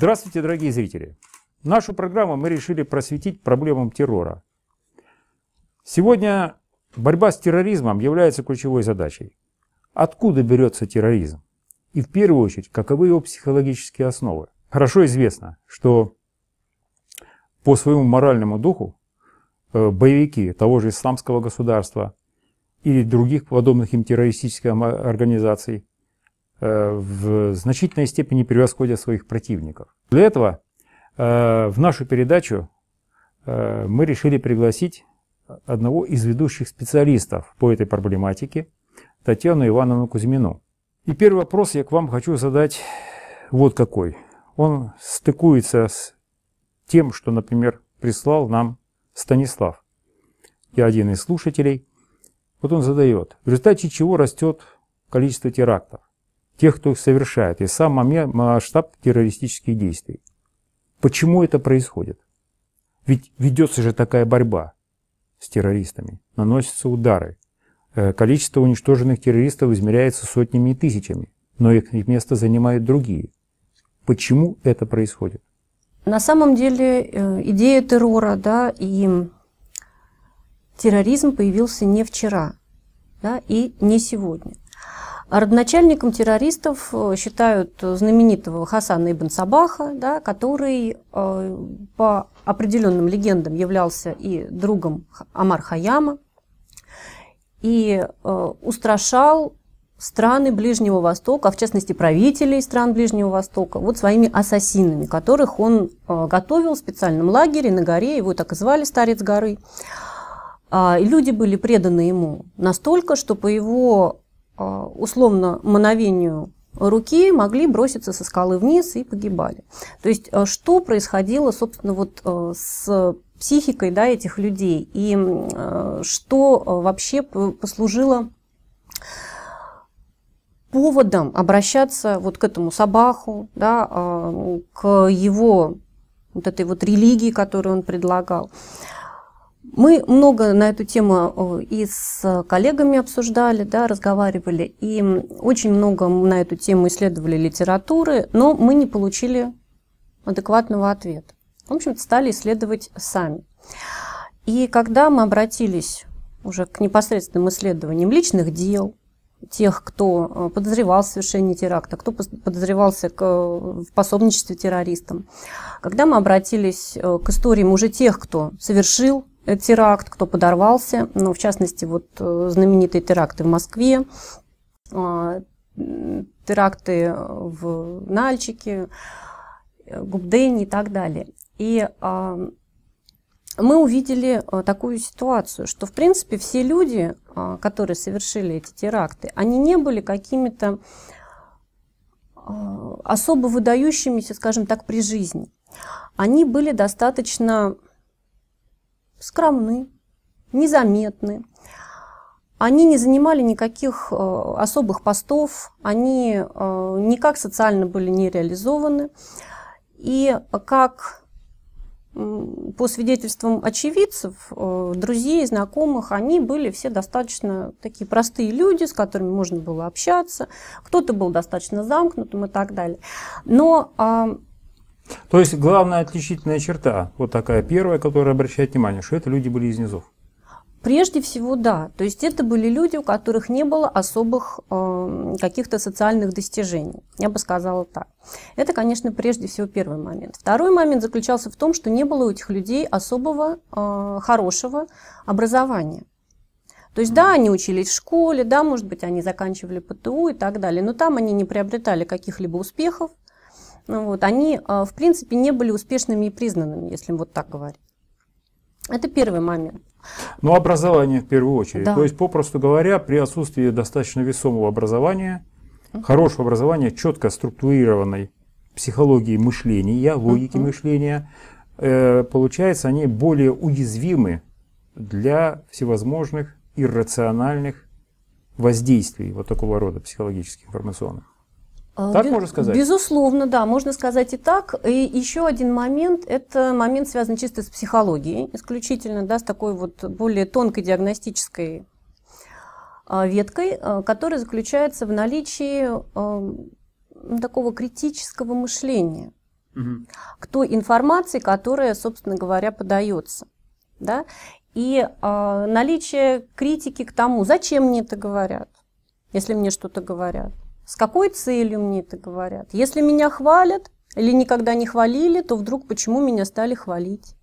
Здравствуйте, дорогие зрители! Нашу программу мы решили просветить проблемам террора. Сегодня борьба с терроризмом является ключевой задачей. Откуда берется терроризм? И в первую очередь, каковы его психологические основы? Хорошо известно, что по своему моральному духу э, боевики того же исламского государства или других подобных им террористических организаций Э, в значительной степени превосходят своих противников. Для этого э, в нашу передачу э, мы решили пригласить одного из ведущих специалистов по этой проблематике, Татьяну Ивановну Кузьмину. И первый вопрос я к вам хочу задать вот какой. Он стыкуется с тем, что, например, прислал нам Станислав. Я один из слушателей. Вот он задает, в результате чего растет количество терактов тех, кто их совершает, и сам масштаб террористических действий. Почему это происходит? Ведь ведется же такая борьба с террористами, наносятся удары. Э, количество уничтоженных террористов измеряется сотнями и тысячами, но их место занимают другие. Почему это происходит? На самом деле э, идея террора да, и терроризм появился не вчера да, и не сегодня. Родоначальником террористов э, считают э, знаменитого Хасана Ибн Сабаха, да, который э, по определенным легендам являлся и другом Амар Хаяма и устрашал страны Ближнего Востока, а в частности правителей стран Ближнего Востока, вот своими ассасинами, которых он готовил в специальном лагере на горе, его так и звали Старец горы. А, и люди были преданы ему настолько, что по его а, условно мановению руки могли броситься со скалы вниз и погибали. То есть а, что происходило, собственно, вот а, с психикой да, этих людей и что вообще послужило поводом обращаться вот к этому собаку, да, к его вот этой вот религии, которую он предлагал. Мы много на эту тему и с коллегами обсуждали, да, разговаривали, и очень много на эту тему исследовали литературы, но мы не получили адекватного ответа. В общем-то, стали исследовать сами. И когда мы обратились уже к непосредственным исследованиям личных дел, тех, кто э, подозревал совершение теракта, кто подозревался к, э, в пособничестве террористам. Когда мы обратились э, к историям уже тех, кто совершил Э, теракт, кто подорвался, ну, в частности, вот э, знаменитые теракты в Москве, а, теракты в Нальчике, э, Губдене и так далее. И а, мы увидели такую ситуацию, что, в принципе, все люди, а, которые совершили эти теракты, они не были какими-то особо выдающимися, скажем так, при жизни. Они были достаточно скромны, незаметны. Они не занимали никаких э, особых постов, они э, никак социально были не реализованы. И как по свидетельствам очевидцев, э, друзей, знакомых, они были все достаточно такие простые люди, с которыми можно было общаться. Кто-то был достаточно замкнутым и так далее. Но а, то есть главная отличительная черта, вот такая первая, которая обращает внимание, что это люди были из низов. Прежде всего, да. То есть это были люди, у которых не было особых э, каких-то социальных достижений. Я бы сказала так. Это, конечно, прежде всего первый момент. Второй момент заключался в том, что не было у этих людей особого э, хорошего образования. То есть, да, они учились в школе, да, может быть, они заканчивали ПТУ и так далее, но там они не приобретали каких-либо успехов, ну, вот, они, а, в принципе, не были успешными и признанными, если вот так говорить. Это первый момент. Ну, образование в первую очередь. Да. То есть, попросту говоря, при отсутствии достаточно весомого образования, uh-huh. хорошего образования, четко структурированной психологии мышления, логики uh-huh. мышления, э, получается, они более уязвимы для всевозможных иррациональных воздействий вот такого рода психологических, информационных. А, так Без, можно сказать? Безусловно, да, можно сказать и так. И еще один момент, это момент связанный чисто с психологией, исключительно, да, с такой вот более тонкой диагностической а, веткой, а, которая заключается в наличии такого критического мышления угу. к той информации, которая, собственно говоря, подается. Да? И наличие критики к тому, зачем мне это говорят, если мне что-то говорят с какой целью мне это говорят? Если меня хвалят или никогда не хвалили, то вдруг почему меня стали хвалить?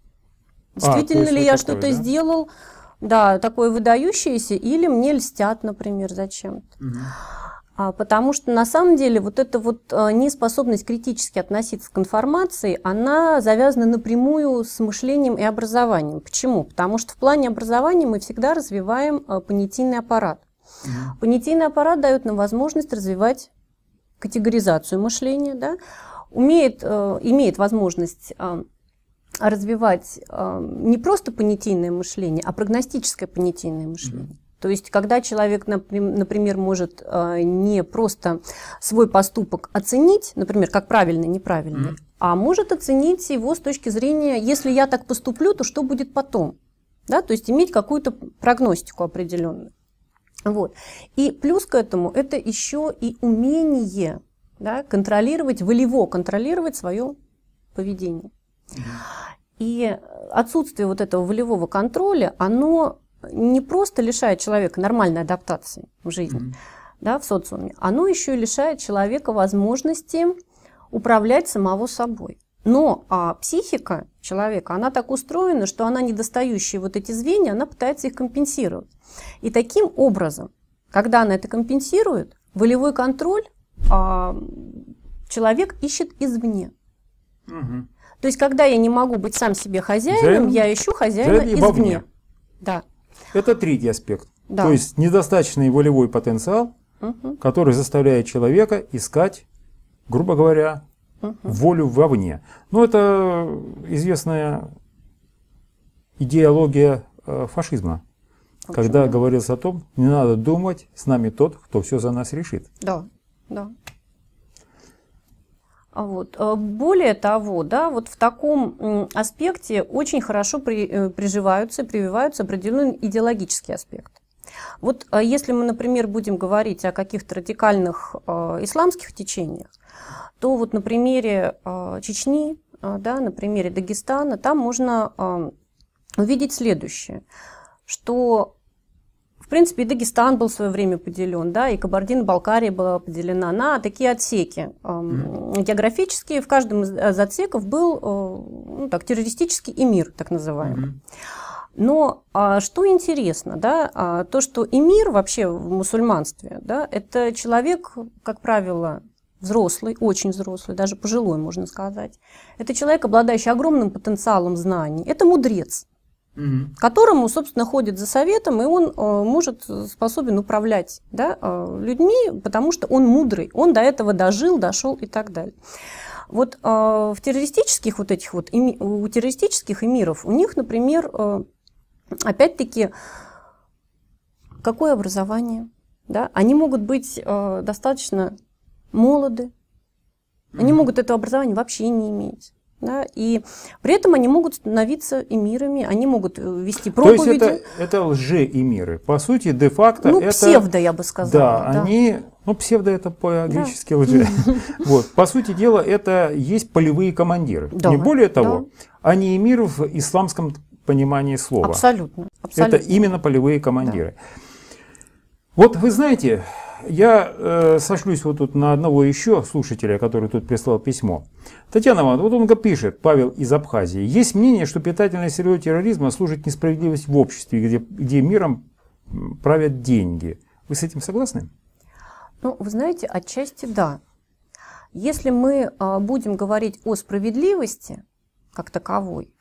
А, Действительно а, ли я что-то да? сделал, да, такое выдающееся, или мне льстят, например, зачем-то? Угу. А, потому что на самом деле вот эта вот а, неспособность критически относиться к информации, она завязана напрямую с мышлением и образованием. Почему? Потому что в плане образования мы всегда развиваем а, понятийный аппарат mm Понятийный аппарат дает нам возможность развивать категоризацию мышления, да? умеет, э, имеет возможность э, развивать э, не просто понятийное мышление, а прогностическое понятийное мышление. mm То есть, когда человек, например, может э, не просто свой поступок оценить, например, как правильный, неправильный, mm а может оценить его с точки зрения, если я так поступлю, то что будет потом? Да, то есть иметь какую-то прогностику определенную. Вот. И плюс к этому это еще и умение да, контролировать, волево контролировать свое поведение. И отсутствие вот этого волевого контроля, оно не просто лишает человека нормальной адаптации в жизни, mm-hmm. да, в социуме, оно еще и лишает человека возможности управлять самого собой. Но а, психика человека, она так устроена, что она недостающие вот эти звенья, она пытается их компенсировать. И таким образом, когда она это компенсирует, волевой контроль а, человек ищет извне. Угу. То есть, когда я не могу быть сам себе хозяином, Хозяин, я ищу хозяина извне. Вовне. Да. Это третий аспект. Да. То есть недостаточный волевой потенциал, угу. который заставляет человека искать, грубо говоря, угу. волю вовне. Ну, это известная идеология э, фашизма. Когда общем. говорилось о том, не надо думать, с нами тот, кто все за нас решит. Да, да. А вот. Э, более того, да, вот в таком аспекте очень хорошо при, э, приживаются прививаются определенный идеологический аспект. Вот э, если мы, например, будем говорить о каких-то радикальных э, исламских течениях, то вот на примере э, Чечни, э, да, на примере Дагестана, там можно увидеть следующее, что в принципе, и Дагестан был в свое время поделен, да, и Кабардино-Балкария была поделена на такие отсеки mm географические. В каждом из отсеков был э, ну, так, террористический эмир, так называемый. Но а, что интересно, да, а, то, что эмир вообще в мусульманстве, да, это человек, как правило, взрослый, очень взрослый, даже пожилой, можно сказать. Это человек, обладающий огромным потенциалом знаний. Это мудрец угу. которому, собственно, ходит за советом, и он э, может, э, способен управлять да, э, людьми, потому что он мудрый, он до этого дожил, дошел и так далее. Вот э, в террористических вот этих вот, у террористических эмиров, у них, например, э, опять-таки, какое образование? Да? Они могут быть э, достаточно молоды, они mm -hmm. могут этого образования вообще не иметь. Да, и при этом они могут становиться эмирами, они могут э, вести проповеди. То есть это, это лже-эмиры. По сути, де-факто ну, это... псевдо, я бы сказала. Да, да. они... Ну, псевдо это по-гречески да. лже. вот. По сути дела, это есть полевые командиры. Да. Не более того, да. они эмиры в исламском понимании слова. Абсолютно. Абсолютно. Это именно полевые командиры. Да. Вот вы знаете, я э, сошлюсь вот тут на одного еще слушателя, который тут прислал письмо. Татьяна Ивановна, вот он пишет, Павел из Абхазии. Есть мнение, что питательной средой терроризма служит несправедливость в обществе, где, где миром правят деньги. Вы с этим согласны? Ну, вы знаете, отчасти да. Если мы э, будем говорить о справедливости как таковой,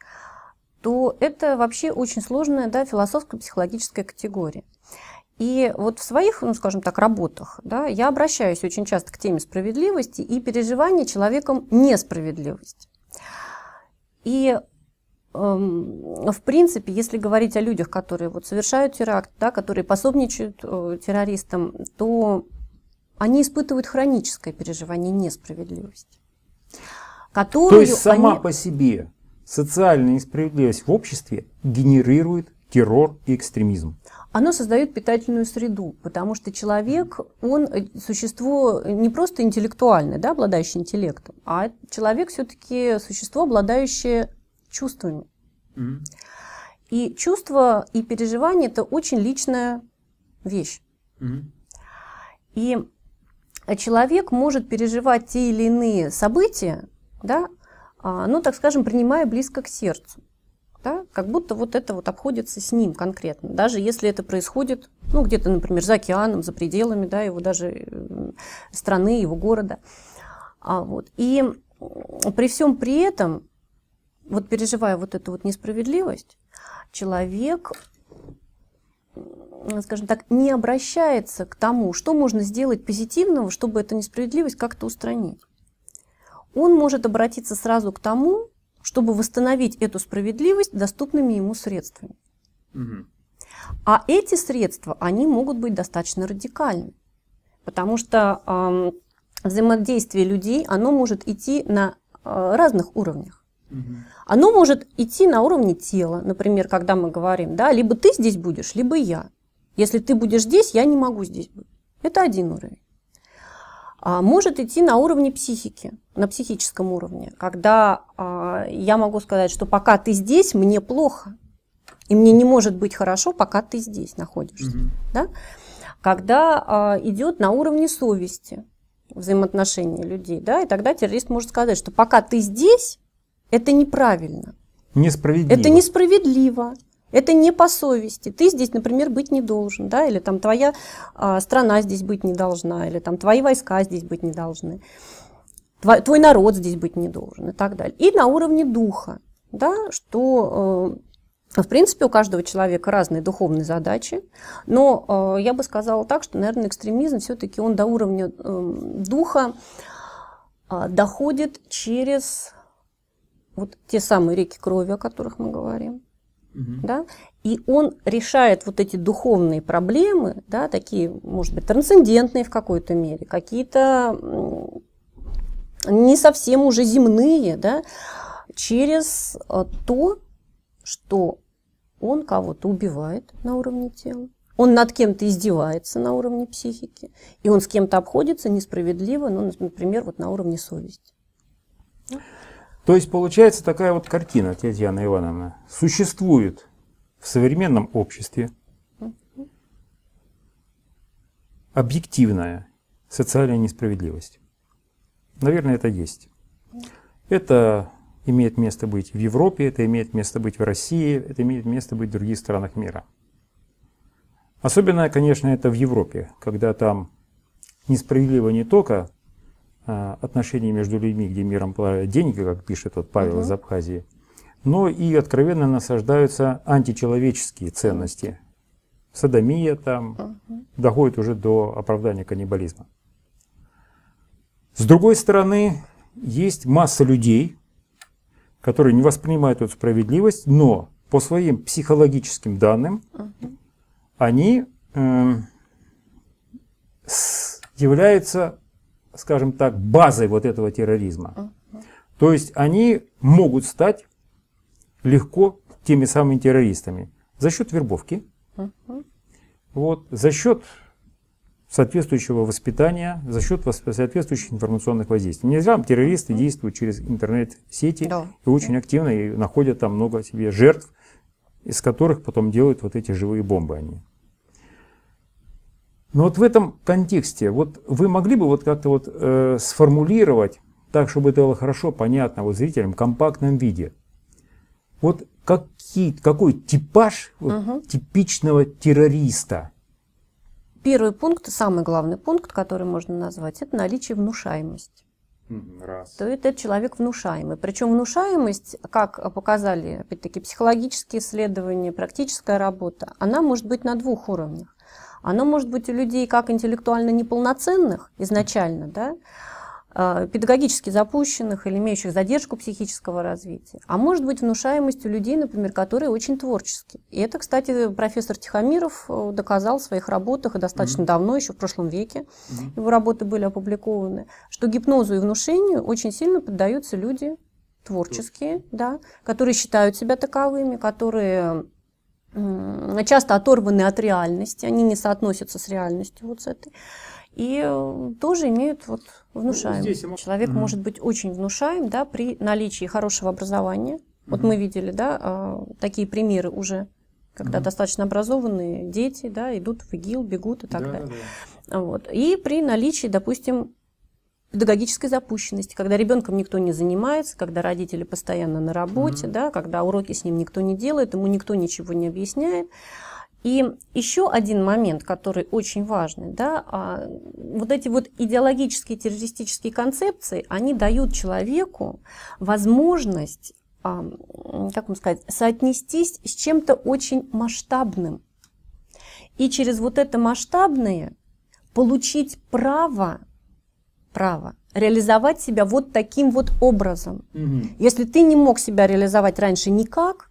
то это вообще очень сложная да, философско-психологическая категория. И вот в своих, ну, скажем так, работах да, я обращаюсь очень часто к теме справедливости и переживания человеком несправедливости. И эм, в принципе, если говорить о людях, которые вот совершают теракт, да, которые пособничают э, террористам, то они испытывают хроническое переживание несправедливости. Которую то есть сама они... по себе социальная несправедливость в обществе генерирует террор и экстремизм. Оно создает питательную среду, потому что человек, он э, существо не просто интеллектуальное, да, обладающее интеллектом, а человек все-таки существо, обладающее чувствами. Mm-hmm. И чувства и переживания это очень личная вещь. Mm-hmm. И человек может переживать те или иные события, да, а, ну, так скажем, принимая близко к сердцу да, как будто вот это вот обходится с ним конкретно, даже если это происходит, ну, где-то, например, за океаном, за пределами, да, его даже э, страны, его города. А, вот. И при всем при этом, вот переживая вот эту вот несправедливость, человек, скажем так, не обращается к тому, что можно сделать позитивного, чтобы эту несправедливость как-то устранить. Он может обратиться сразу к тому, чтобы восстановить эту справедливость доступными ему средствами. Угу. А эти средства, они могут быть достаточно радикальны, потому что э, взаимодействие людей, оно может идти на э, разных уровнях. Угу. Оно может идти на уровне тела, например, когда мы говорим, да, либо ты здесь будешь, либо я. Если ты будешь здесь, я не могу здесь быть. Это один уровень. А, может идти на уровне психики, на психическом уровне, когда а, я могу сказать, что пока ты здесь, мне плохо, и мне не может быть хорошо, пока ты здесь находишься. Угу. Да? Когда а, идет на уровне совести взаимоотношения людей, да, и тогда террорист может сказать, что пока ты здесь, это неправильно. Несправедливо. Это несправедливо. Это не по совести. Ты здесь, например, быть не должен, да, или там твоя а, страна здесь быть не должна, или там твои войска здесь быть не должны, твой, твой народ здесь быть не должен и так далее. И на уровне духа, да, что э, в принципе, у каждого человека разные духовные задачи, но э, я бы сказала так, что, наверное, экстремизм все-таки он до уровня э, духа э, доходит через вот те самые реки крови, о которых мы говорим, Угу. Да? И он решает вот эти духовные проблемы, да, такие, может быть, трансцендентные в какой-то мере, какие-то не совсем уже земные, да, через э, то, что он кого-то убивает на уровне тела, он над кем-то издевается на уровне психики, и он с кем-то обходится несправедливо, ну, например, вот на уровне совести. То есть получается такая вот картина, Татьяна Ивановна, существует в современном обществе объективная социальная несправедливость. Наверное, это есть. Это имеет место быть в Европе, это имеет место быть в России, это имеет место быть в других странах мира. Особенно, конечно, это в Европе, когда там несправедливо не только а, отношений между людьми, где миром плавают деньги, как пишет вот Павел угу. из Абхазии, но и откровенно насаждаются античеловеческие ценности. Садомия там угу. доходит уже до оправдания каннибализма. С другой стороны, есть масса людей, которые не воспринимают эту справедливость, но по своим психологическим данным угу. они э, являются скажем так, базой вот этого терроризма. То есть они могут стать легко теми самыми террористами за счет вербовки, вот, за счет соответствующего воспитания, за счет соответствующих информационных воздействий. Не зря террористы действуют через интернет-сети да. и очень активно и находят там много себе жертв, из которых потом делают вот эти живые бомбы они. Но вот в этом контексте, вот вы могли бы вот как-то вот э, сформулировать так, чтобы это было хорошо понятно вот зрителям в компактном виде. Вот какие, какой типаж вот, угу. типичного террориста? Первый пункт, самый главный пункт, который можно назвать, это наличие внушаемости. Раз. То это человек внушаемый. Причем внушаемость, как показали, опять-таки, психологические исследования, практическая работа, она может быть на двух уровнях оно может быть у людей как интеллектуально неполноценных изначально, да, а, педагогически запущенных или имеющих задержку психического развития, а может быть внушаемость у людей, например, которые очень творческие. И это, кстати, профессор Тихомиров э, доказал в своих работах и достаточно mm-hmm. давно, еще в прошлом веке, mm-hmm. его работы были опубликованы, что гипнозу и внушению очень сильно поддаются люди творческие, mm-hmm. да, которые считают себя таковыми, которые часто оторваны от реальности, они не соотносятся с реальностью вот с этой. И э, тоже имеют вот внушаемый Ну, здесь... Человек угу. может быть очень внушаем да, при наличии хорошего образования. Угу. Вот мы видели да, а, такие примеры уже, когда угу. достаточно образованные дети да, идут в ИГИЛ, бегут и так да, далее. Да. Вот. И при наличии, допустим, педагогической запущенности, когда ребенком никто не занимается, когда родители постоянно на работе, mm-hmm. да, когда уроки с ним никто не делает, ему никто ничего не объясняет. И еще один момент, который очень важный, да, а, вот эти вот идеологические террористические концепции, они дают человеку возможность, а, как вам сказать, соотнестись с чем-то очень масштабным. И через вот это масштабное получить право право реализовать себя вот таким вот образом. Угу. Если ты не мог себя реализовать раньше никак,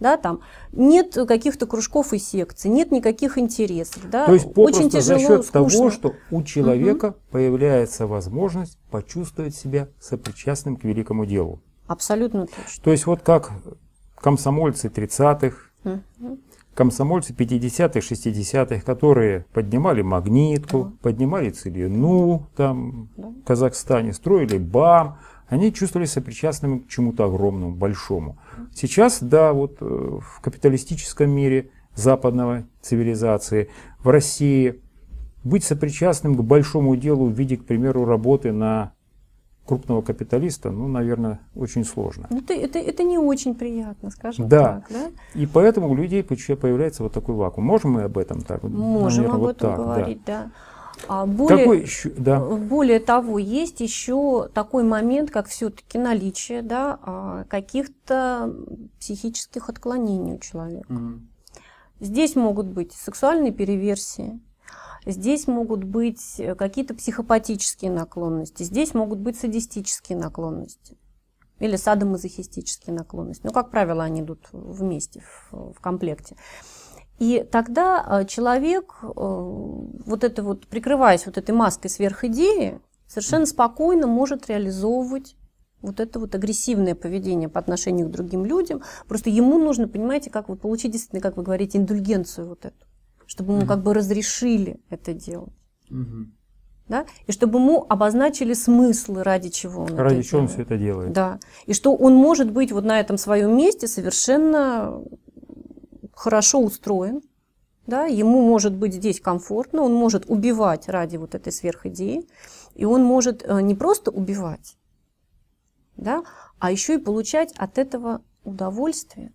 да, там нет каких-то кружков и секций, нет никаких интересов, да. То есть попросту очень тяжело, за счет скучно. того, что у человека угу. появляется возможность почувствовать себя сопричастным к великому делу. Абсолютно точно. То есть вот как комсомольцы 30-х, угу комсомольцы 50-х, 60-х, которые поднимали магнитку, да. поднимали целину там, да. в Казахстане, строили БАМ, они чувствовали сопричастными к чему-то огромному, большому. Сейчас, да, вот э, в капиталистическом мире западного цивилизации, в России быть сопричастным к большому делу в виде, к примеру, работы на крупного капиталиста, ну, наверное, очень сложно. это, ну, это, это не очень приятно, скажем да. так. Да? И поэтому у людей появляется вот такой вакуум. Можем мы об этом так? Можем наверное, об вот этом так, говорить, да. да. А более, Какой еще, да. Э, более того, есть еще такой момент, как все-таки наличие да, а, каких-то психических отклонений у человека. Mm. Здесь могут быть сексуальные переверсии, Здесь могут быть э, какие-то психопатические наклонности, здесь могут быть садистические наклонности или садомазохистические наклонности. Но, ну, как правило, они идут вместе, в, в комплекте. И тогда э, человек, э, вот это вот, прикрываясь вот этой маской сверхидеи, совершенно спокойно может реализовывать вот это вот агрессивное поведение по отношению к другим людям. Просто ему нужно, понимаете, как вы получить действительно, как вы говорите, индульгенцию вот эту чтобы ему mm как бы разрешили это делать. Mm-hmm. Да? И чтобы ему обозначили смыслы, ради чего он ради это чего делает. он все это делает. Да. И что он может быть вот на этом своем месте совершенно хорошо устроен, да, ему может быть здесь комфортно, он может убивать ради вот этой сверхидеи, и он может э, не просто убивать, да, а еще и получать от этого удовольствие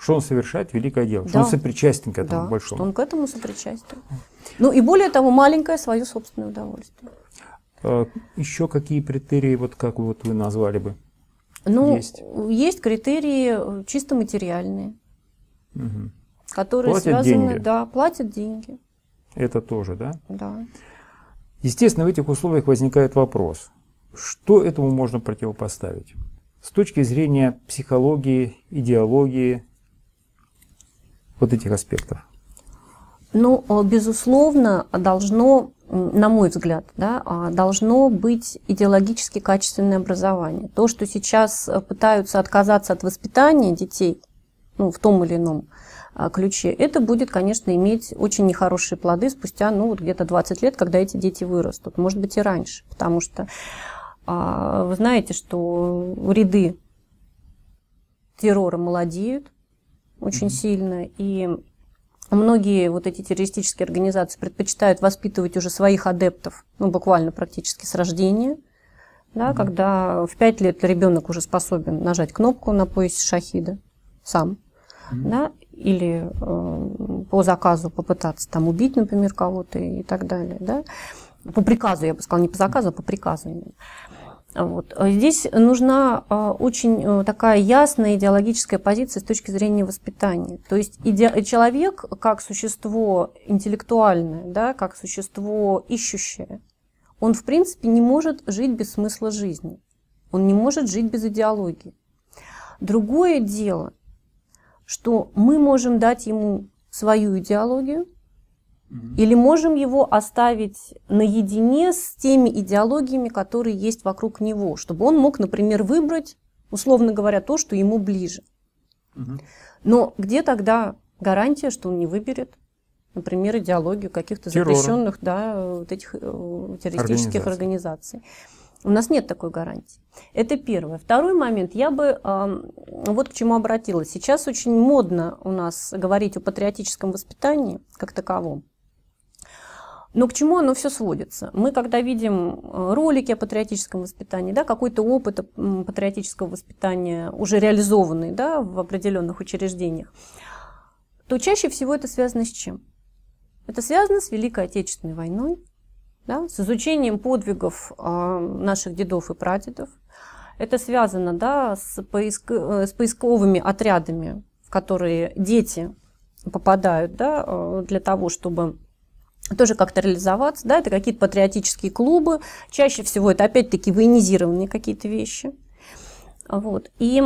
что он совершает великое дело, да. что он сопричастен к этому да, большому. что он к этому сопричастен. Ну и более того, маленькое свое собственное удовольствие. А, еще какие критерии, вот как вот вы назвали бы? Ну, есть, есть критерии э, чисто материальные, угу. которые платят связаны, деньги. да, платят деньги. Это тоже, да? Да. Естественно, в этих условиях возникает вопрос, что этому можно противопоставить? С точки зрения психологии, идеологии, вот этих аспектов? Ну, э, безусловно, должно, на мой взгляд, да, а, должно быть идеологически качественное образование. То, что сейчас э, пытаются отказаться от воспитания детей, ну, в том или ином а, ключе, это будет, конечно, иметь очень нехорошие плоды спустя, ну, вот где-то 20 лет, когда эти дети вырастут. Может быть, и раньше, потому что а, вы знаете, что ряды террора молодеют, очень mm-hmm. сильно. И многие вот эти террористические организации предпочитают воспитывать уже своих адептов, ну, буквально практически с рождения. Да, mm-hmm. когда в 5 лет ребенок уже способен нажать кнопку на поясе шахида сам, mm-hmm. да, или э, по заказу попытаться там убить, например, кого-то и так далее, да. По приказу, я бы сказала, не по заказу, а по приказу именно. Вот. Здесь нужна а, очень э, такая ясная идеологическая позиция с точки зрения воспитания. То есть иде- человек как существо интеллектуальное, да, как существо ищущее, он в принципе не может жить без смысла жизни. Он не может жить без идеологии. Другое дело, что мы можем дать ему свою идеологию, или можем его оставить наедине с теми идеологиями, которые есть вокруг него, чтобы он мог, например, выбрать, условно говоря, то, что ему ближе. Но где тогда гарантия, что он не выберет, например, идеологию каких-то запрещенных, да, вот этих э, террористических организаций. организаций? У нас нет такой гарантии. Это первое. Второй момент. Я бы э, вот к чему обратилась. Сейчас очень модно у нас говорить о патриотическом воспитании как таковом. Но к чему оно все сводится? Мы, когда видим э, ролики о патриотическом воспитании, да, какой-то опыт патриотического воспитания, уже реализованный да, в определенных учреждениях, то чаще всего это связано с чем? Это связано с Великой Отечественной войной, да, с изучением подвигов а, наших дедов и прадедов. Это связано да, с, поиск, э, с поисковыми отрядами, в которые дети попадают да, э, для того, чтобы тоже как-то реализоваться, да, это какие-то патриотические клубы, чаще всего это опять-таки военизированные какие-то вещи, вот, и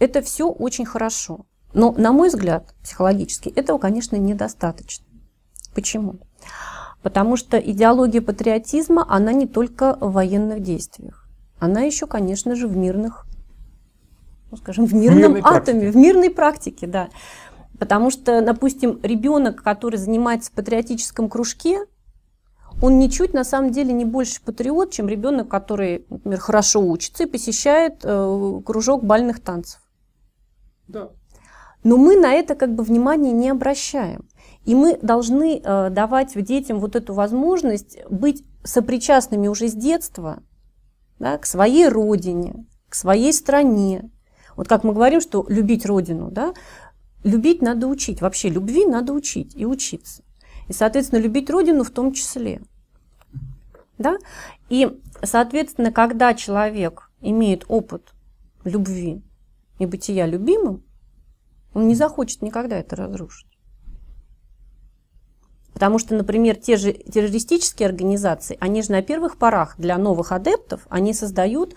это все очень хорошо, но, на мой взгляд, психологически этого, конечно, недостаточно. Почему? Потому что идеология патриотизма, она не только в военных действиях, она еще, конечно же, в мирных, ну, скажем, в мирном в атоме, практике. в мирной практике, да. Потому что, допустим, ребенок, который занимается в патриотическом кружке, он ничуть на самом деле не больше патриот, чем ребенок, который, например, хорошо учится и посещает э, кружок бальных танцев. Да. Но мы на это как бы внимания не обращаем. И мы должны э, давать детям вот эту возможность быть сопричастными уже с детства да, к своей родине, к своей стране. Вот как мы говорим, что любить родину, да, любить надо учить. Вообще любви надо учить и учиться. И, соответственно, любить Родину в том числе. Да? И, соответственно, когда человек имеет опыт любви и бытия любимым, он не захочет никогда это разрушить. Потому что, например, те же террористические организации, они же на первых порах для новых адептов, они создают,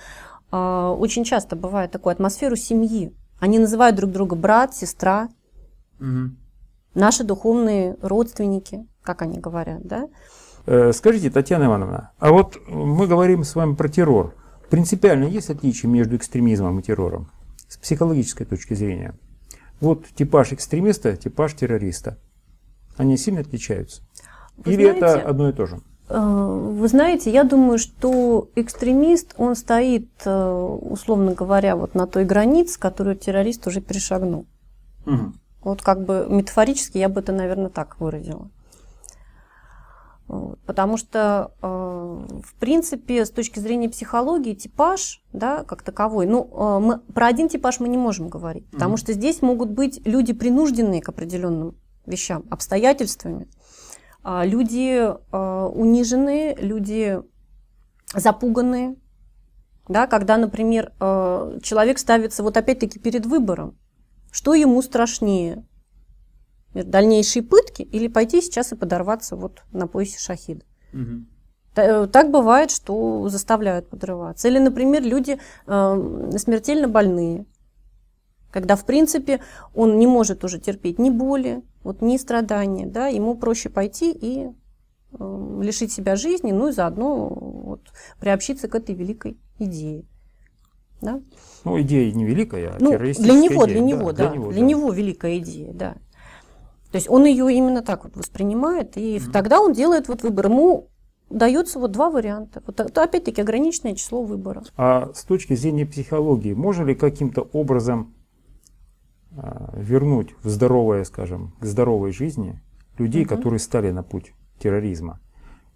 э, очень часто бывает такую атмосферу семьи. Они называют друг друга брат, сестра, Угу. Наши духовные родственники, как они говорят, да? Э, скажите, Татьяна Ивановна, а вот мы говорим с вами про террор. Принципиально есть отличие между экстремизмом и террором с психологической точки зрения? Вот типаж экстремиста, типаж террориста. Они сильно отличаются? Вы Или знаете, это одно и то же? Э, вы знаете, я думаю, что экстремист, он стоит, э, условно говоря, вот на той границе, которую террорист уже перешагнул. Угу. Вот как бы метафорически я бы это, наверное, так выразила. Потому что, э, в принципе, с точки зрения психологии, типаж, да, как таковой, ну, э, мы, про один типаж мы не можем говорить, потому mm-hmm. что здесь могут быть люди, принужденные к определенным вещам, обстоятельствами, а люди э, униженные, люди запуганные, да, когда, например, человек ставится вот опять-таки перед выбором, что ему страшнее? Дальнейшие пытки или пойти сейчас и подорваться вот на поясе шахида? Угу. Так бывает, что заставляют подрываться. Или, например, люди э, смертельно больные, когда, в принципе, он не может уже терпеть ни боли, вот, ни страдания, да, ему проще пойти и э, лишить себя жизни, ну и заодно вот, приобщиться к этой великой идее. Да? Ну, идея не великая, а ну, для него, идея. Для него, да, да, для, него, для да. него великая идея, да. То есть он ее именно так вот воспринимает, и mm-hmm. тогда он делает вот выбор. Ему даются вот два варианта. Вот, а, опять-таки ограниченное число выбора. А с точки зрения психологии, можно ли каким-то образом а, вернуть в здоровое, скажем, к здоровой жизни людей, mm-hmm. которые стали на путь терроризма?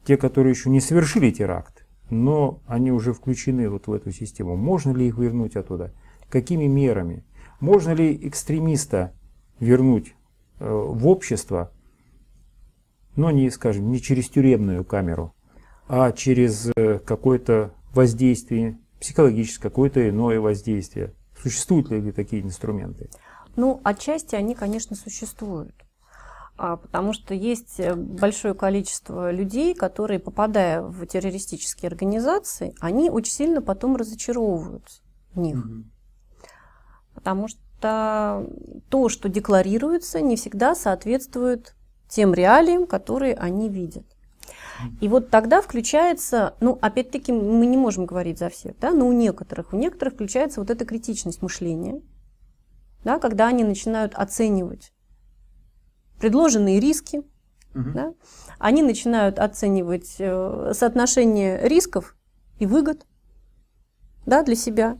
Те, которые еще не совершили теракт, но они уже включены вот в эту систему. Можно ли их вернуть оттуда? Какими мерами? Можно ли экстремиста вернуть э, в общество, но не, скажем, не через тюремную камеру, а через э, какое-то воздействие, психологическое, какое-то иное воздействие. Существуют ли такие инструменты? Ну, отчасти они, конечно, существуют. А, потому что есть э, большое количество людей, которые, попадая в террористические организации, они очень сильно потом разочаровывают в них. Угу. Потому что то, что декларируется, не всегда соответствует тем реалиям, которые они видят. И вот тогда включается, ну, опять-таки, мы не можем говорить за всех, да, но у некоторых, у некоторых включается вот эта критичность мышления, да, когда они начинают оценивать предложенные риски. Угу. Да? Они начинают оценивать э, соотношение рисков и выгод да, для себя.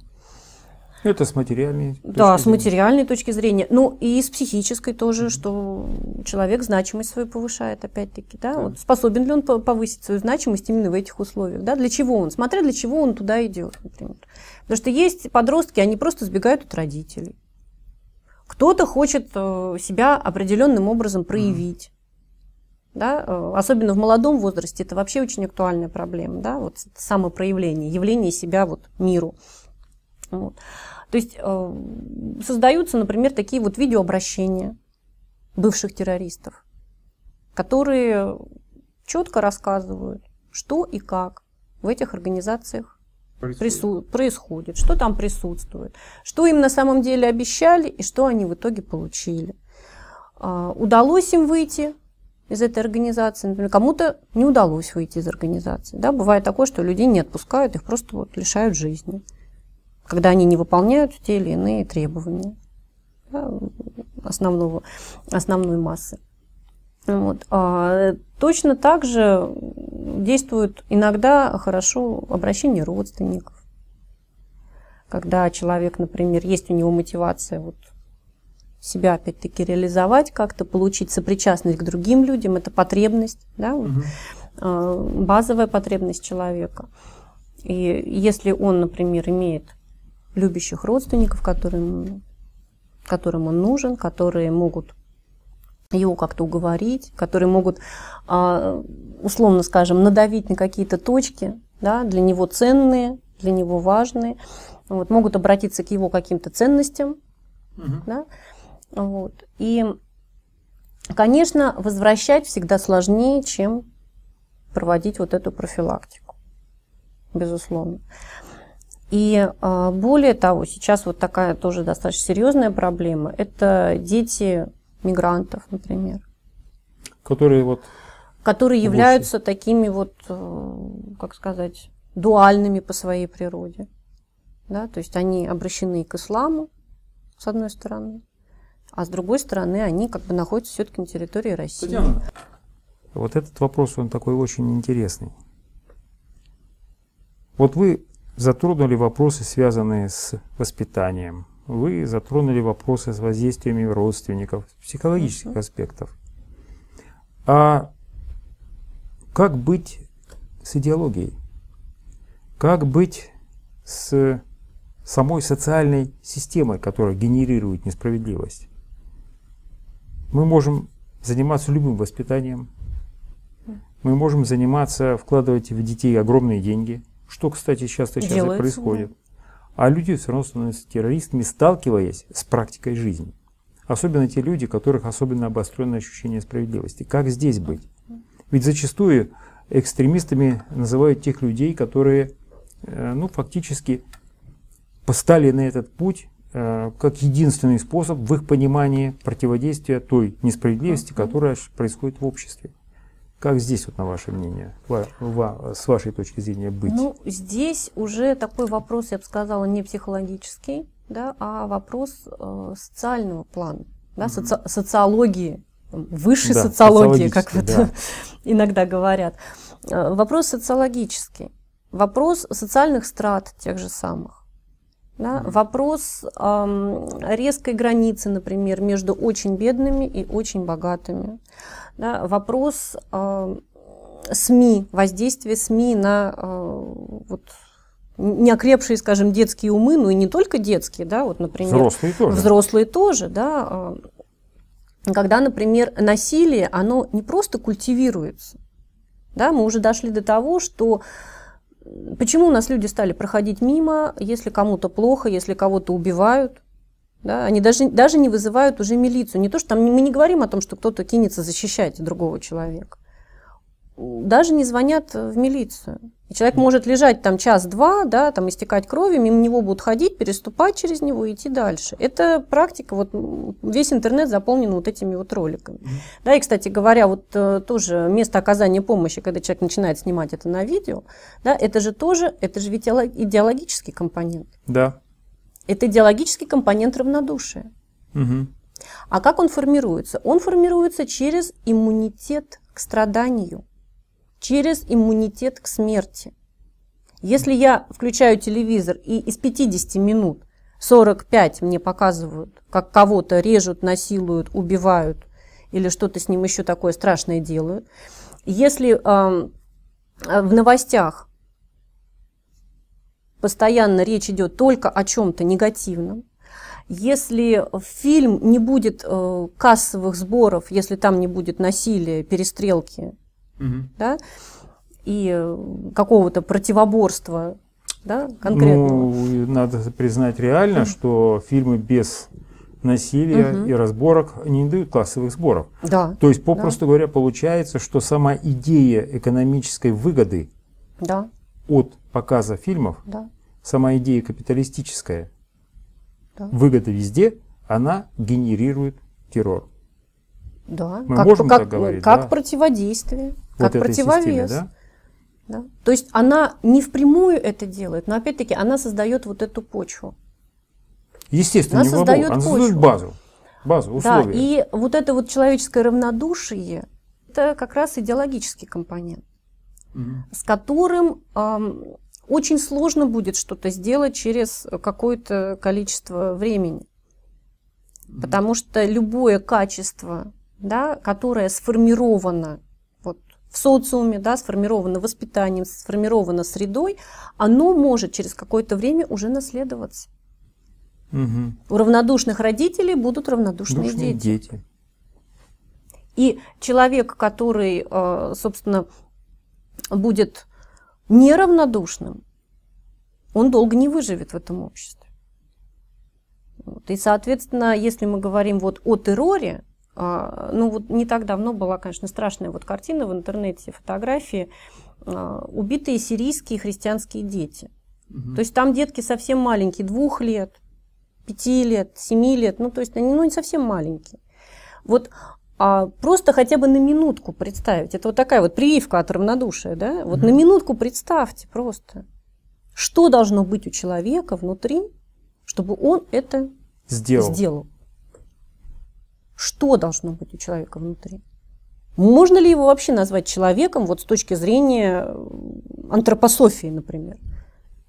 Это с материальной Да, с материальной точки зрения. Ну и с психической тоже, mm-hmm. что человек значимость свою повышает, опять-таки, да. Mm-hmm. Вот способен ли он повысить свою значимость именно в этих условиях, да? Для чего он? Смотря для чего он туда идет, например. Потому что есть подростки, они просто сбегают от родителей. Кто-то хочет э, себя определенным образом проявить. Да? Э, особенно в молодом возрасте это вообще очень актуальная проблема. Да? Вот самопроявление, явление себя вот миру. Вот. То есть э, создаются, например, такие вот видеообращения бывших террористов, которые четко рассказывают, что и как в этих организациях происходит. происходит, что там присутствует, что им на самом деле обещали и что они в итоге получили. А, удалось им выйти из этой организации, например, кому-то не удалось выйти из организации. Да? Бывает такое, что людей не отпускают, их просто вот лишают жизни, когда они не выполняют те или иные требования да, основного, основной массы. Вот. А э, точно так же действует иногда хорошо обращение родственников. Когда человек, например, есть у него мотивация вот себя опять-таки реализовать, как-то получить сопричастность к другим людям, это потребность, да, угу. базовая потребность человека. И если он, например, имеет любящих родственников, которым, которым он нужен, которые могут его как-то уговорить, которые могут, а, условно скажем, надавить на какие-то точки, да, для него ценные, для него важные, вот, могут обратиться к его каким-то ценностям. Угу. Да, вот, и, конечно, возвращать всегда сложнее, чем проводить вот эту профилактику, безусловно. И а, более того, сейчас вот такая тоже достаточно серьезная проблема – это дети мигрантов, например. Которые вот... Которые являются такими вот, э, как сказать, дуальными по своей природе. Да? То есть они обращены к исламу, с одной стороны, а с другой стороны они как бы находятся все-таки на территории России. Татьяна. Вот этот вопрос, он такой очень интересный. Вот вы затронули вопросы, связанные с воспитанием, вы затронули вопросы с воздействиями родственников, с психологических аспектов. А как быть с идеологией? Как быть с самой социальной системой, которая генерирует несправедливость? Мы можем заниматься любым воспитанием, мы можем заниматься, вкладывать в детей огромные деньги, что, кстати, часто сейчас и происходит. Да. А люди все равно становятся террористами, сталкиваясь с практикой жизни. Особенно те люди, у которых особенно обостренное ощущение справедливости. Как здесь быть? Ведь зачастую экстремистами называют тех людей, которые э, ну, фактически постали на этот путь э, как единственный способ в их понимании противодействия той несправедливости, которая происходит в обществе. Как здесь, вот, на ваше мнение, с вашей точки зрения быть? Ну, здесь уже такой вопрос, я бы сказала, не психологический, да, а вопрос э, социального плана, да, mm-hmm. соци- социологии, высшей да, социологии, как вот да. иногда говорят. Э, вопрос социологический, вопрос социальных страт тех же самых. Да? Mm-hmm. Вопрос эм, резкой границы, например, между очень бедными и очень богатыми. Да? Вопрос э, СМИ, воздействия СМИ на э, вот, неокрепшие, скажем, детские умы, ну и не только детские, да, вот, например, взрослые тоже, взрослые тоже да, а, когда, например, насилие, оно не просто культивируется, да, мы уже дошли до того, что почему у нас люди стали проходить мимо, если кому-то плохо, если кого-то убивают? Да, они даже, даже не вызывают уже милицию. Не то, что там мы не говорим о том, что кто-то кинется защищать другого человека даже не звонят в милицию. И человек может лежать там час-два, да, там истекать кровью, мимо него будут ходить, переступать через него и идти дальше. Это практика, вот весь интернет заполнен вот этими вот роликами. Да, и, кстати говоря, вот э, тоже место оказания помощи, когда человек начинает снимать это на видео, да, это же тоже, это же ведь идеологический компонент. Да. Это идеологический компонент равнодушия. Угу. А как он формируется? Он формируется через иммунитет к страданию через иммунитет к смерти. Если я включаю телевизор и из 50 минут 45 мне показывают, как кого-то режут, насилуют, убивают или что-то с ним еще такое страшное делают, если э, в новостях постоянно речь идет только о чем-то негативном, если фильм не будет э, кассовых сборов, если там не будет насилия, перестрелки, угу. да, и э, какого-то противоборства да, конкретного. Ну, надо признать реально, угу. что фильмы без насилия угу. и разборок не дают классовых сборов. Да. То есть, попросту да. говоря, получается, что сама идея экономической выгоды да. от показа фильмов, да. сама идея капиталистическая, да. выгода везде, она генерирует террор. Да. Мы как, можем как, так говорить, как да? противодействие, вот как противовес. Системе, да? Да. То есть она не впрямую это делает, но опять-таки она создает вот эту почву. Естественно, она не создает вовок, она почву. базу, базу, условия. Да, и вот это вот человеческое равнодушие, это как раз идеологический компонент, угу. с которым эм, очень сложно будет что-то сделать через какое-то количество времени. Угу. Потому что любое качество да, которая сформирована вот, в социуме, да, сформирована воспитанием, сформирована средой, оно может через какое-то время уже наследоваться. Угу. У равнодушных родителей будут равнодушные дети. дети. И человек, который, э, собственно, будет неравнодушным, он долго не выживет в этом обществе. Вот. И, соответственно, если мы говорим вот о терроре, а, ну вот не так давно была, конечно, страшная вот картина в интернете, фотографии. А, Убитые сирийские христианские дети. Угу. То есть там детки совсем маленькие, двух лет, пяти лет, семи лет. Ну то есть они ну, не совсем маленькие. Вот а просто хотя бы на минутку представить. Это вот такая вот прививка от равнодушия, да? Вот mm на минутку представьте просто, что должно быть у человека внутри, чтобы он это сделал. сделал что должно быть у человека внутри. Можно ли его вообще назвать человеком вот с точки зрения э, антропософии, например?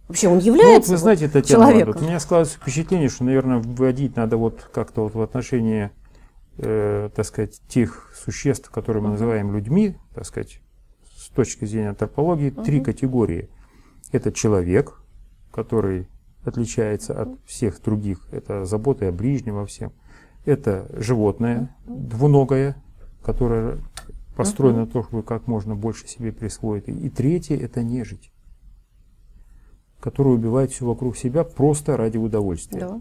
Вообще он ну, является ну, вот, вы знаете, вот, Татьяна, человеком? Вот, у меня складывается впечатление, что, наверное, вводить надо вот как-то вот в отношении, э, так сказать, тех существ, которые мы uh-huh. называем людьми, так сказать, с точки зрения антропологии, uh-huh. три категории. Это человек, который отличается от всех других, это забота о ближнем во всем. Это животное двуногое, которое построено на то, чтобы как можно больше себе присвоить. И третье – это нежить, которая убивает все вокруг себя просто ради удовольствия. Да.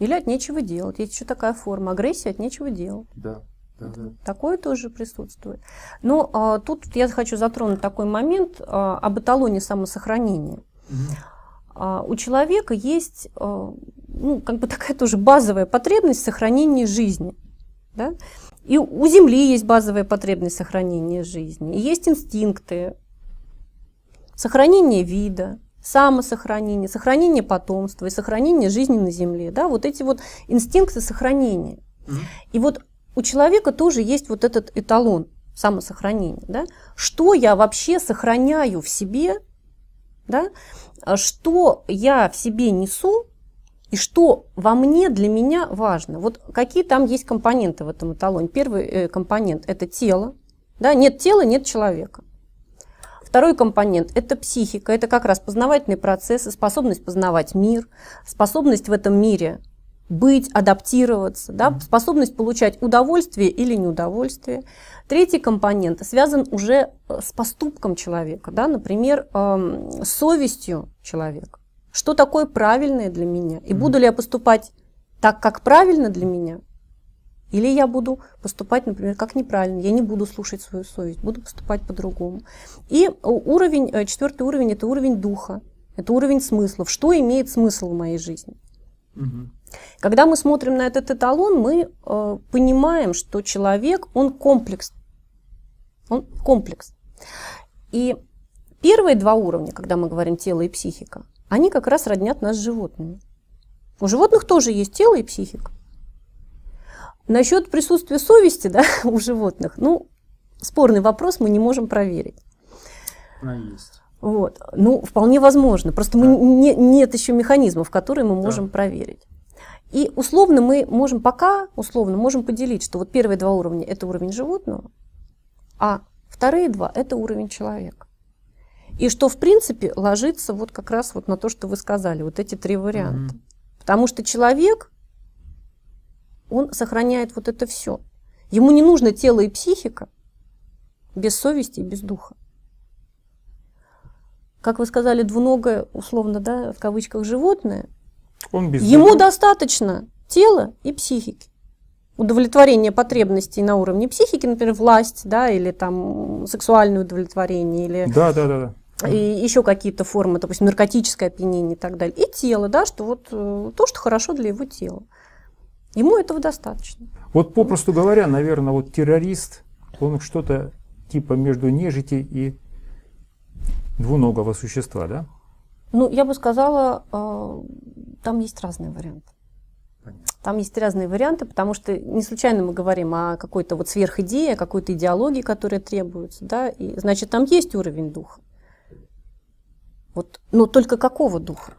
Или от нечего делать. Есть еще такая форма агрессия от нечего делать. Да. Да, да. Такое тоже присутствует. Но ну, а, тут я хочу затронуть такой момент а, об эталоне самосохранения. Угу. А, у человека есть а, ну, как бы такая тоже базовая потребность сохранения жизни. Да? И у Земли есть базовая потребность сохранения жизни, и есть инстинкты, сохранение вида, самосохранение, сохранение потомства и сохранение жизни на Земле. Да? Вот эти вот инстинкты сохранения. И вот у человека тоже есть вот этот эталон самосохранения. Да? Что я вообще сохраняю в себе, да? что я в себе несу, и что во мне для меня важно? Вот какие там есть компоненты в этом эталоне? Первый э, компонент – это тело. Да? Нет тела – нет человека. Второй компонент – это психика. Это как раз познавательные процессы, способность познавать мир, способность в этом мире быть, адаптироваться, да? способность получать удовольствие или неудовольствие. Третий компонент связан уже э, с поступком человека, да? например, э, совестью человека что такое правильное для меня, и буду ли я поступать так, как правильно для меня, или я буду поступать, например, как неправильно, я не буду слушать свою совесть, буду поступать по-другому. И э, уровень, э, четвертый уровень – это уровень духа, это уровень смыслов, что имеет смысл в моей жизни. Угу. Когда мы смотрим на этот эталон, мы э, понимаем, что человек, он комплекс, он комплекс. И первые два уровня, когда мы говорим тело и психика – они как раз роднят нас с животными. У животных тоже есть тело и психика. Насчет присутствия совести да, у животных, ну, спорный вопрос, мы не можем проверить. Она есть. Вот. Ну, вполне возможно. Просто да. мы не, нет еще механизмов, которые мы можем да. проверить. И условно мы можем пока, условно, можем поделить, что вот первые два уровня – это уровень животного, а вторые два – это уровень человека. И что, в принципе, ложится вот как раз вот на то, что вы сказали, вот эти три варианта. Mm-hmm. Потому что человек, он сохраняет вот это все. Ему не нужно тело и психика без совести и без духа. Как вы сказали, двуногое, условно, да, в кавычках, животное. Он без Ему духа. достаточно тела и психики удовлетворение потребностей на уровне психики, например, власть, да, или там сексуальное удовлетворение, или да, да, да, да и еще какие-то формы, допустим, наркотическое опьянение и так далее. И тело, да, что вот э, то, что хорошо для его тела. Ему этого достаточно. Вот попросту говоря, наверное, вот террорист, он что-то типа между нежити и двуногого существа, да? Ну, я бы сказала, э, там есть разные варианты. Там есть разные варианты, потому что не случайно мы говорим о какой-то вот сверхидее, о какой-то идеологии, которая требуется, да, и значит, там есть уровень духа. Вот, но ну, только какого духа?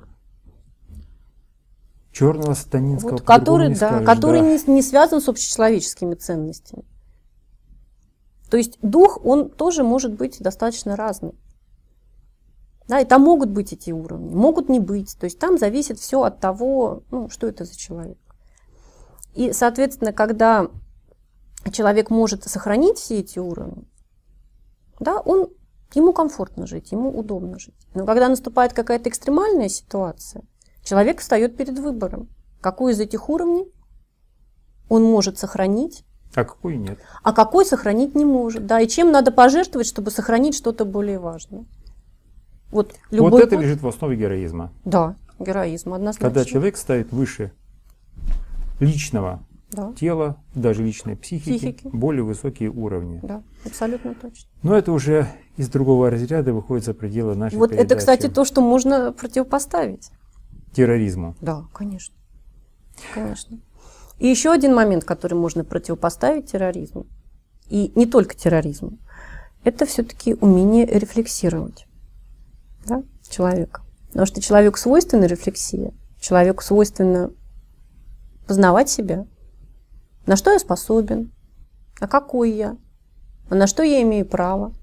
Черного сатанинского. Вот, который, не да, который да. Не, не связан с общечеловеческими ценностями. То есть дух, он тоже может быть достаточно разный. Да, и там могут быть эти уровни, могут не быть. То есть там зависит все от того, ну, что это за человек. И, соответственно, когда человек может сохранить все эти уровни, да, он Ему комфортно жить, ему удобно жить. Но когда наступает какая-то экстремальная ситуация, человек встает перед выбором, какой из этих уровней он может сохранить, а какой нет. А какой сохранить не может, да, и чем надо пожертвовать, чтобы сохранить что-то более важное. Вот, любой вот это путь... лежит в основе героизма. Да, героизм, однозначно. Когда человек ставит выше личного да. тела, даже личной психики, психики, более высокие уровни. Да, абсолютно точно. Но это уже из другого разряда выходит за пределы нашей Вот передачи. это, кстати, то, что можно противопоставить. Терроризму. Да, конечно. Конечно. И еще один момент, который можно противопоставить терроризму, и не только терроризму, это все-таки умение рефлексировать да, человека. Потому что человеку свойственна рефлексия, человеку свойственно познавать себя, на что я способен? А какой я? А на что я имею право?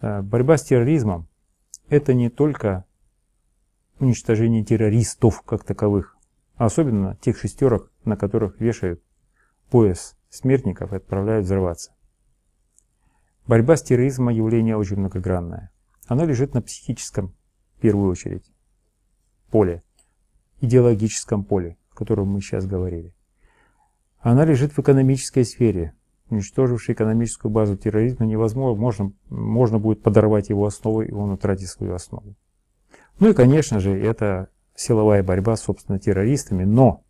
Э, борьба с терроризмом – это не только уничтожение террористов как таковых, а особенно тех шестерок, на которых вешают пояс смертников и отправляют взрываться. Борьба с терроризмом – явление очень многогранное. Оно лежит на психическом, в первую очередь, поле, идеологическом поле, о котором мы сейчас говорили – она лежит в экономической сфере. Уничтоживший экономическую базу терроризма невозможно, можно, можно будет подорвать его основу, и он утратит свою основу. Ну и, конечно же, это силовая борьба, собственно, террористами, но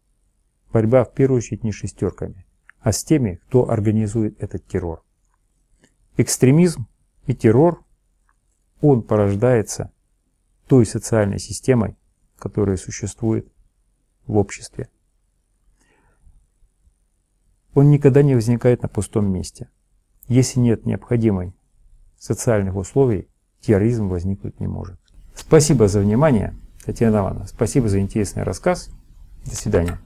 борьба в первую очередь не шестерками, а с теми, кто организует этот террор. Экстремизм и террор, он порождается той социальной системой, которая существует в обществе. Он никогда не возникает на пустом месте. Если нет необходимой социальных условий, терроризм возникнуть не может. Спасибо за внимание, Татьяна Ивановна. Спасибо за интересный рассказ. До свидания.